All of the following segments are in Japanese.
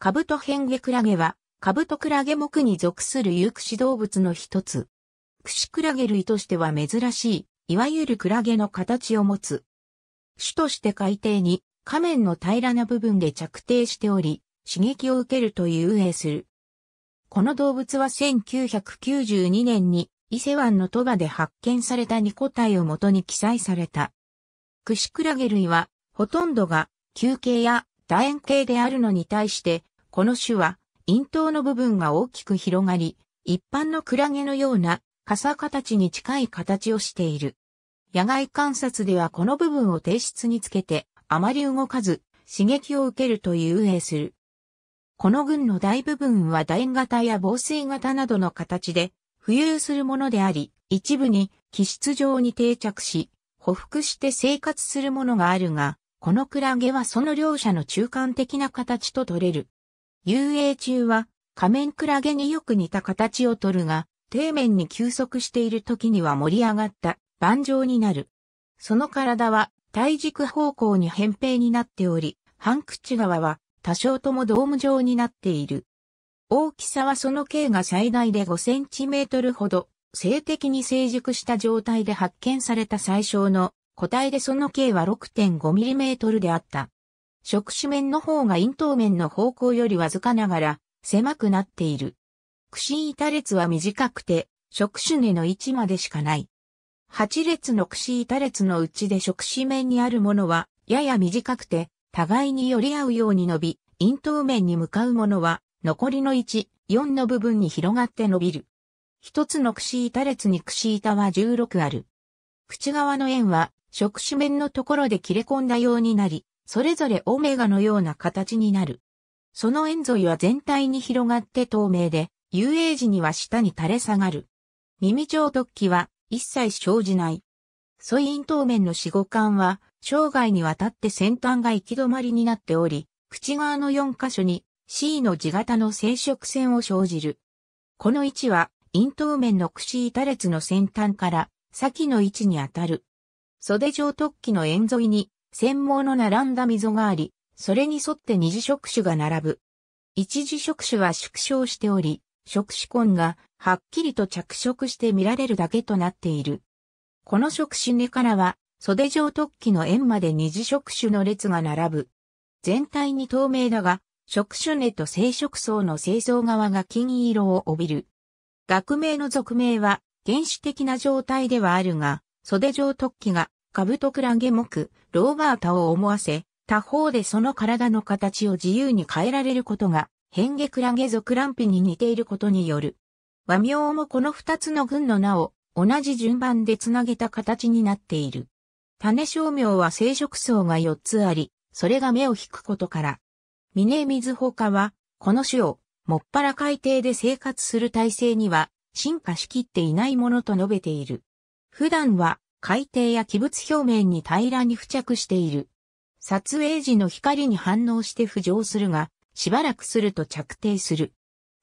カブトヘンゲクラゲは、カブトクラゲ目に属する有駆動物の一つ。クシクラゲ類としては珍しい、いわゆるクラゲの形を持つ。種として海底に、仮面の平らな部分で着底しており、刺激を受けると遊泳する。この動物は1992年に伊勢湾の戸場で発見された2個体をもとに記載された。クシクラゲ類はほとんどが球形や楕円形であるのに対してこの種は、咽頭の部分が大きく広がり、一般のクラゲのような傘形に近い形をしている。野外観察ではこの部分を低質につけて、あまり動かず、刺激を受けると遊泳する。この群の大部分は楕円型や防水型などの形で浮遊するものであり、一部に気質上に定着し、匍匐して生活するものがあるが、このクラゲはその両者の中間的な形と取れる。遊泳中は仮面クラゲによく似た形をとるが、底面に休息している時には盛り上がった盤状になる。その体は体軸方向に扁平になっており、半口側は多少ともドーム状になっている。大きさはその径が最大で5センチメートルほど、性的に成熟した状態で発見された最小の個体でその径は6 5ミリメートルであった。触手面の方が咽頭面の方向よりわずかながら狭くなっている。串板列は短くて、触手根の位置までしかない。8列の串板列のうちで触手面にあるものは、やや短くて、互いに寄り合うように伸び、咽頭面に向かうものは、残りの1、4の部分に広がって伸びる。一つの串板列に串板は16ある。口側の円は、触手面のところで切れ込んだようになり、それぞれオメガのような形になる。その円沿いは全体に広がって透明で、遊泳時には下に垂れ下がる。耳状突起は一切生じない。素因頭面の四五間は、生涯にわたって先端が行き止まりになっており、口側の4箇所に C の字型の生殖線を生じる。この位置は、咽頭面の串板列の先端から先の位置にあたる。袖状突起の円沿いに専門の並んだ溝があり、それに沿って二次触手が並ぶ。一次触手は縮小しており、触手根がはっきりと着色して見られるだけとなっている。この触手根からは、袖状突起の円まで二次触手の列が並ぶ。全体に透明だが、触手根と生殖層の製造側が金色を帯びる。学名の属名は原始的な状態ではあるが、袖状突起がカブトクラゲ目、ローバータを思わせ、他方でその体の形を自由に変えられることが、ヘンゲクラゲ族ランピに似ていることによる。和名もこの二つの群の名を同じ順番でつなげた形になっている。種小名は生殖層が四つあり、それが目を引くことから。ミネミズホカは、この種を、もっぱら海底で生活する体制には、進化しきっていないものと述べている。普段は、海底や器物表面に平らに付着している。撮影時の光に反応して浮上するが、しばらくすると着底する。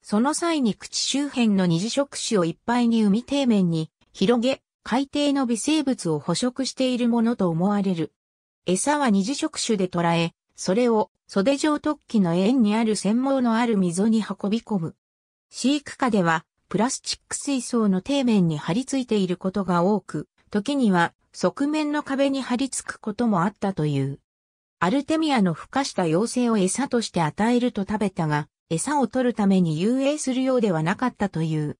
その際に口周辺の二次触手をいっぱいに海底面に広げ、海底の微生物を捕食しているものと思われる。餌は二次触手で捉え、それを袖状突起の円にある繊毛のある溝に運び込む。飼育下では、プラスチック水槽の底面に張り付いていることが多く、時には側面の壁に張り付くこともあったという。アルテミアの孵化した妖精を餌として与えると食べたが、餌を取るために遊泳するようではなかったという。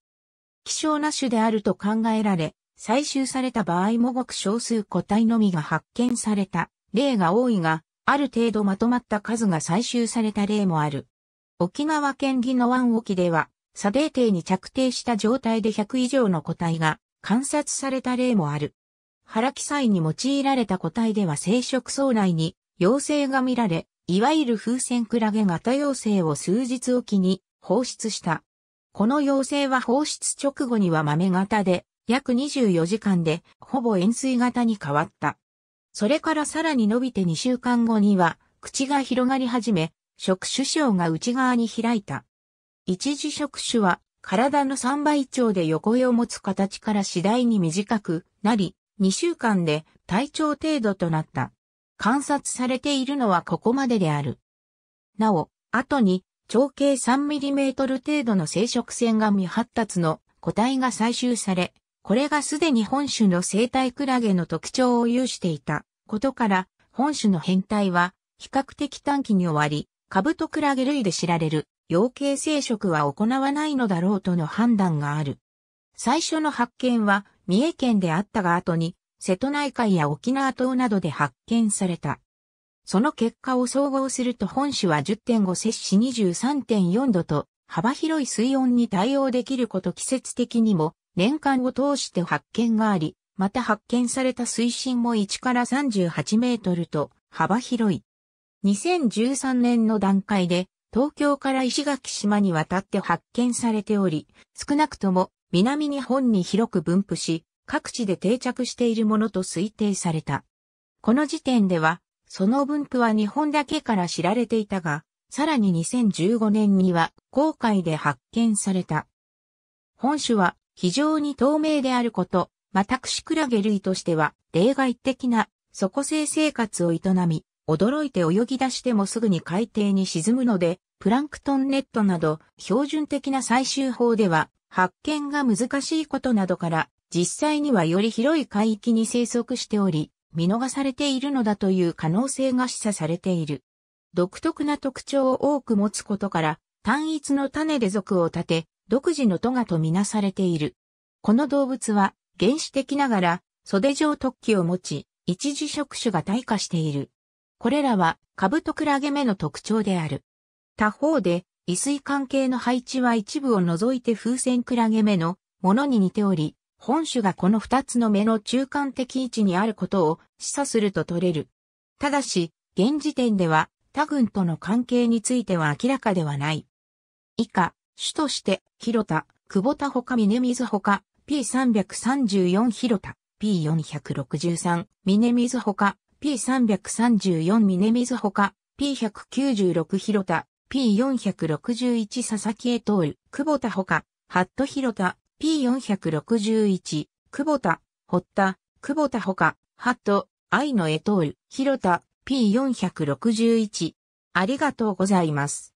希少な種であると考えられ、採集された場合もごく少数個体のみが発見された例が多いが、ある程度まとまった数が採集された例もある。沖縄県宜野湾沖では、砂泥底に着底した状態で100以上の個体が観察された例もある。原記載に用いられた個体では生殖層内に陽性が見られ、いわゆる風船クラゲ型陽性を数日おきに放出した。この陽性は放出直後には豆型で、約24時間でほぼ円錐型に変わった。それからさらに伸びて2週間後には、口が広がり始め、触手症が内側に開いた。一次触手は体の3倍長で横絵を持つ形から次第に短くなり、2週間で体長程度となった。観察されているのはここまでである。なお、後に長径 3mm 程度の生殖腺が未発達の個体が採集され、これがすでに本種の生態クラゲの特徴を有していたことから、本種の変態は比較的短期に終わり、カブトクラゲ類で知られる。養鶏生殖は行わないのだろうとの判断がある。最初の発見は三重県であったが後に瀬戸内海や沖縄島などで発見された。その結果を総合すると本種は10.5摂氏23.4度と幅広い水温に対応できること季節的にも年間を通して発見があり、また発見された水深も1から38メートルと幅広い。2013年の段階で東京から石垣島に渡って発見されており、少なくとも南日本に広く分布し、各地で定着しているものと推定された。この時点では、その分布は日本だけから知られていたが、さらに2015年には航海で発見された。本種は非常に透明であること、またくしクラゲ類としては例外的な底性生活を営み、驚いて泳ぎ出してもすぐに海底に沈むので、プランクトンネットなど標準的な採集法では発見が難しいことなどから実際にはより広い海域に生息しており見逃されているのだという可能性が示唆されている。独特な特徴を多く持つことから単一の種で属を立て独自のトガとみなされている。この動物は原始的ながら袖状突起を持ち一時触手が退化している。これらはカブトクラゲ目の特徴である。他方で、異水関係の配置は一部を除いて風船クラゲ目のものに似ており、本種がこの二つの目の中間的位置にあることを示唆すると取れる。ただし、現時点では他軍との関係については明らかではない。以下、種として、広田、久保田ほか峰水ほか、P334 広田、P463、峰水ほか、P334 峰水ほか、P196 広田、P461 佐々木江ル久保田ほか、ハット広田、P461、久保田、堀田、久保田ほか、ハット、愛の江ヒ広田、P461。ありがとうございます。